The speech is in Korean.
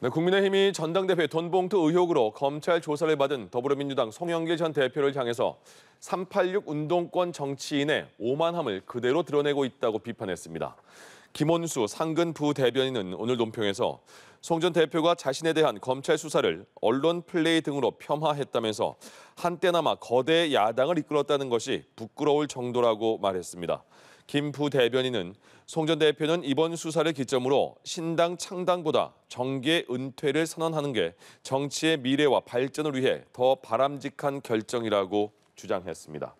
네, 국민의힘이 전당대회 돈봉투 의혹으로 검찰 조사를 받은 더불어민주당 송영길 전 대표를 향해서 386 운동권 정치인의 오만함을 그대로 드러내고 있다고 비판했습니다. 김원수 상근 부대변인은 오늘 논평에서 송전 대표가 자신에 대한 검찰 수사를 언론 플레이 등으로 폄하했다면서 한때나마 거대 야당을 이끌었다는 것이 부끄러울 정도라고 말했습니다. 김 부대변인은 송전 대표는 이번 수사를 기점으로 신당 창당보다 정계 은퇴를 선언하는 게 정치의 미래와 발전을 위해 더 바람직한 결정이라고 주장했습니다.